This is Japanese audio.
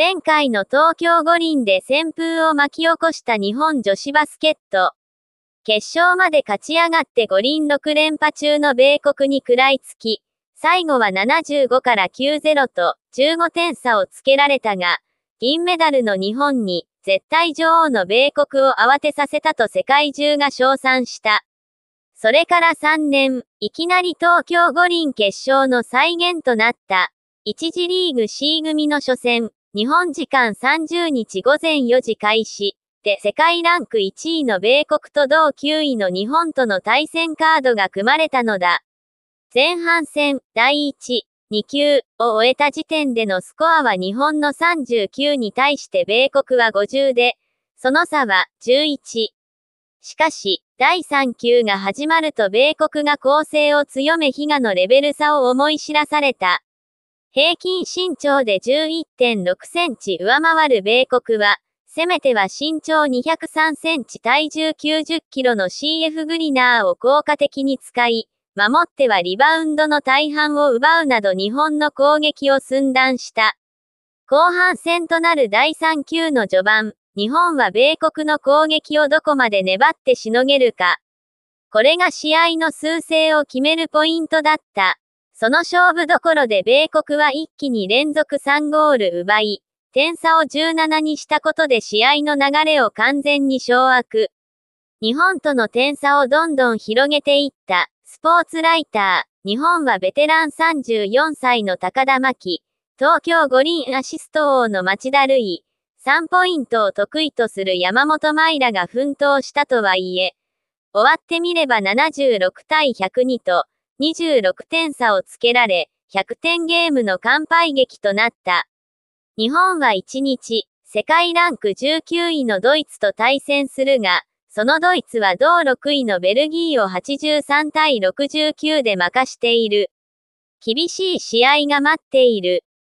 前回の東京五輪で旋風を巻き起こした日本女子バスケット。決勝まで勝ち上がって五輪6連覇中の米国に食らいつき、最後は75から90と15点差をつけられたが、銀メダルの日本に絶対女王の米国を慌てさせたと世界中が称賛した。それから3年、いきなり東京五輪決勝の再現となった、1次リーグ C 組の初戦、日本時間30日午前4時開始で世界ランク1位の米国と同9位の日本との対戦カードが組まれたのだ。前半戦第1、2級を終えた時点でのスコアは日本の39に対して米国は50で、その差は11。しかし、第3級が始まると米国が攻勢を強め比嘉のレベル差を思い知らされた。平均身長で11.6センチ上回る米国は、せめては身長203センチ体重90キロの CF グリナーを効果的に使い、守ってはリバウンドの大半を奪うなど日本の攻撃を寸断した。後半戦となる第3球の序盤、日本は米国の攻撃をどこまで粘ってしのげるか。これが試合の数勢を決めるポイントだった。その勝負どころで米国は一気に連続3ゴール奪い、点差を17にしたことで試合の流れを完全に掌握。日本との点差をどんどん広げていった、スポーツライター、日本はベテラン34歳の高田真希、東京五輪アシスト王の町田るい、3ポイントを得意とする山本舞らが奮闘したとはいえ、終わってみれば76対102と、26点差をつけられ、100点ゲームの完敗劇となった。日本は1日、世界ランク19位のドイツと対戦するが、そのドイツは同6位のベルギーを83対69で負かしている。厳しい試合が待っている。